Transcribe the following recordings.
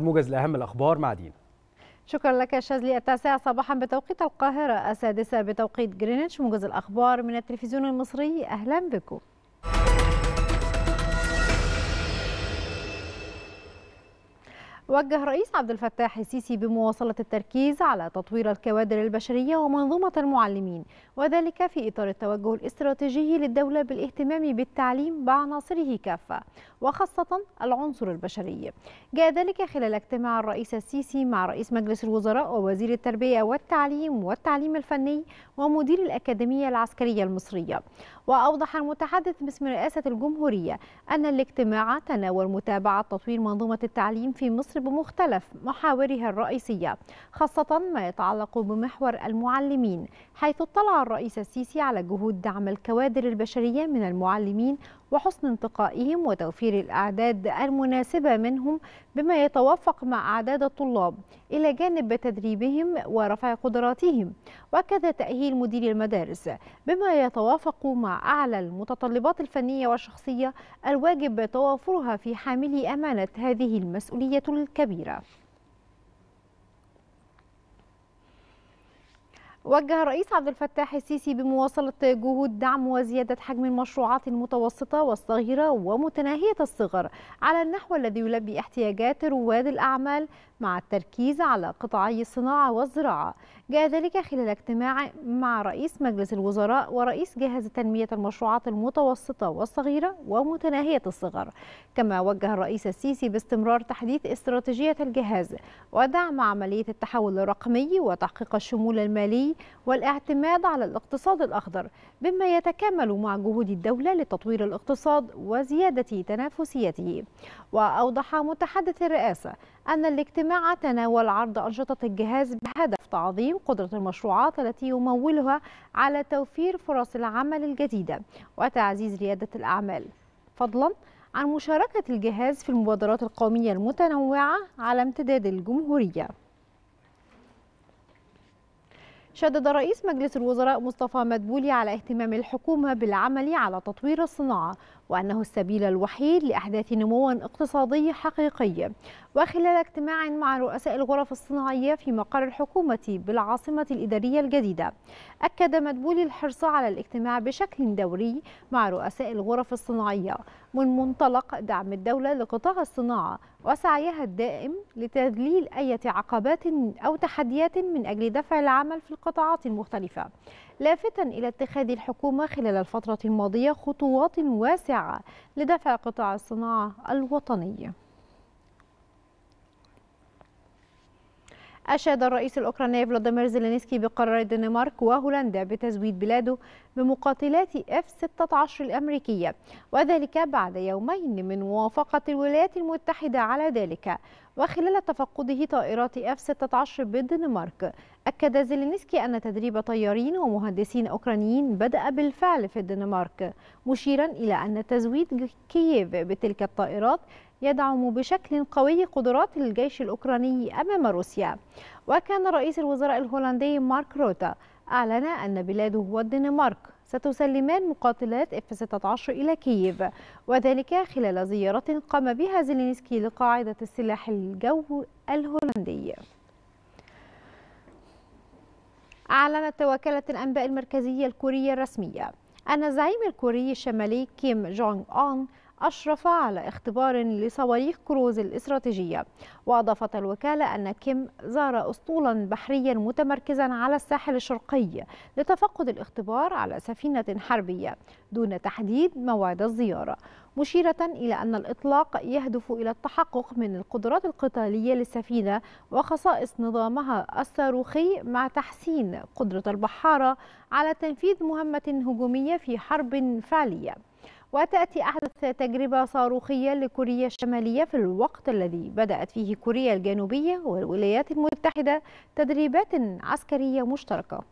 موجز لأهم الأخبار مع دينا شكرا لك شاذلي التاسعة صباحا بتوقيت القاهرة السادسة بتوقيت جرينتش موجز الأخبار من التلفزيون المصري أهلا بكم وجه رئيس عبد الفتاح السيسي بمواصلة التركيز على تطوير الكوادر البشرية ومنظومة المعلمين وذلك في إطار التوجه الاستراتيجي للدولة بالاهتمام بالتعليم بعناصره كافة وخاصة العنصر البشري جاء ذلك خلال اجتماع الرئيس السيسي مع رئيس مجلس الوزراء ووزير التربية والتعليم والتعليم الفني ومدير الأكاديمية العسكرية المصرية وأوضح المتحدث باسم رئاسة الجمهورية أن الاجتماع تناول متابعة تطوير منظومة التعليم في مصر بمختلف محاورها الرئيسية خاصة ما يتعلق بمحور المعلمين حيث اطلع الرئيس السيسي على جهود دعم الكوادر البشرية من المعلمين وحسن انتقائهم وتوفير الأعداد المناسبة منهم بما يتوافق مع أعداد الطلاب إلى جانب تدريبهم ورفع قدراتهم وكذا تأهيل مدير المدارس بما يتوافق مع أعلى المتطلبات الفنية والشخصية الواجب توافرها في حاملي أمانة هذه المسؤولية الكبيرة وجه الرئيس عبد الفتاح السيسي بمواصلة جهود دعم وزيادة حجم المشروعات المتوسطة والصغيرة ومتناهية الصغر على النحو الذي يلبي احتياجات رواد الأعمال مع التركيز على قطاعي الصناعة والزراعة جاء ذلك خلال اجتماع مع رئيس مجلس الوزراء ورئيس جهاز تنمية المشروعات المتوسطة والصغيرة ومتناهية الصغر كما وجه الرئيس السيسي باستمرار تحديث استراتيجية الجهاز ودعم عملية التحول الرقمي وتحقيق الشمول المالي والاعتماد على الاقتصاد الأخضر بما يتكامل مع جهود الدولة لتطوير الاقتصاد وزيادة تنافسيته وأوضح متحدث الرئاسة أن الاجتماع تناول عرض أنشطة الجهاز بهدف تعظيم قدرة المشروعات التي يمولها على توفير فرص العمل الجديدة وتعزيز ريادة الأعمال فضلا عن مشاركة الجهاز في المبادرات القومية المتنوعة على امتداد الجمهورية شدد رئيس مجلس الوزراء مصطفى مدبولي على اهتمام الحكومة بالعمل على تطوير الصناعة وأنه السبيل الوحيد لأحداث نمو اقتصادي حقيقي وخلال اجتماع مع رؤساء الغرف الصناعية في مقر الحكومة بالعاصمة الإدارية الجديدة أكد مدبولي الحرص على الاجتماع بشكل دوري مع رؤساء الغرف الصناعية من منطلق دعم الدولة لقطاع الصناعة وسعيها الدائم لتذليل أي عقبات أو تحديات من أجل دفع العمل في القطاعات المختلفة لافتا إلى اتخاذ الحكومة خلال الفترة الماضية خطوات واسعة لدفع قطاع الصناعة الوطني أشاد الرئيس الأوكراني فلاديمير زيلينسكي بقرار الدنمارك وهولندا بتزويد بلاده بمقاتلات F-16 الأمريكية وذلك بعد يومين من موافقة الولايات المتحدة على ذلك وخلال تفقده طائرات F-16 بالدنمارك أكد زيلينسكي أن تدريب طيارين ومهندسين أوكرانيين بدأ بالفعل في الدنمارك مشيرا إلى أن تزويد كييف بتلك الطائرات يدعم بشكل قوي قدرات الجيش الأوكراني أمام روسيا وكان رئيس الوزراء الهولندي مارك روتا أعلن أن بلاده والدنمارك ستسلمان مقاتلات اف 16 إلى كييف وذلك خلال زيارة قام بها زيلينسكي لقاعدة السلاح الجو الهولندي أعلنت وكالة الأنباء المركزية الكورية الرسمية أن الزعيم الكوري الشمالي كيم جونغ أون أشرف على اختبار لصواريخ كروز الاستراتيجية وأضافت الوكالة أن كيم زار أسطولا بحريا متمركزا على الساحل الشرقي لتفقد الاختبار على سفينة حربية دون تحديد موعد الزيارة مشيرة إلى أن الإطلاق يهدف إلى التحقق من القدرات القتالية للسفينة وخصائص نظامها الصاروخي مع تحسين قدرة البحارة على تنفيذ مهمة هجومية في حرب فعلية وتأتي أحدث تجربة صاروخية لكوريا الشمالية في الوقت الذي بدأت فيه كوريا الجنوبية والولايات المتحدة تدريبات عسكرية مشتركة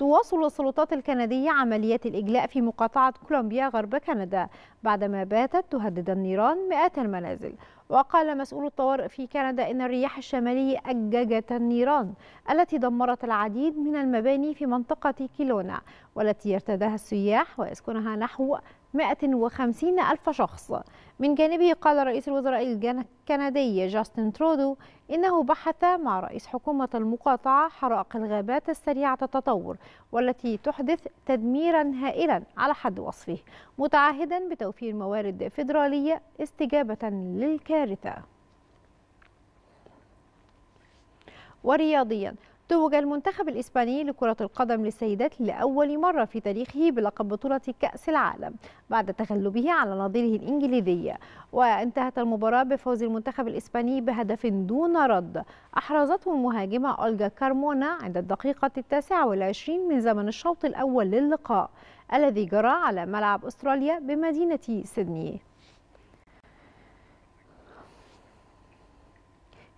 تواصل السلطات الكندية عمليات الإجلاء في مقاطعة كولومبيا غرب كندا بعدما باتت تهدد النيران مئات المنازل وقال مسؤول الطوارئ في كندا إن الرياح الشمالية أججت النيران التي دمرت العديد من المباني في منطقة كيلونا والتي يرتداها السياح ويسكنها نحو 150 ألف شخص من جانبه قال رئيس الوزراء الكندي جاستن ترودو إنه بحث مع رئيس حكومة المقاطعة حرائق الغابات السريعة التطور والتي تحدث تدميرا هائلا على حد وصفه متعهدا بتوفير موارد فيدرالية استجابة للكارثة ورياضيا توج المنتخب الإسباني لكرة القدم للسيدات لأول مرة في تاريخه بلقب بطولة كأس العالم بعد تغلبه على نظيره الإنجليزية وانتهت المباراة بفوز المنتخب الإسباني بهدف دون رد أحرزته المهاجمة أولجا كارمونا عند الدقيقة التاسعة والعشرين من زمن الشوط الأول للقاء الذي جرى على ملعب أستراليا بمدينة سيدني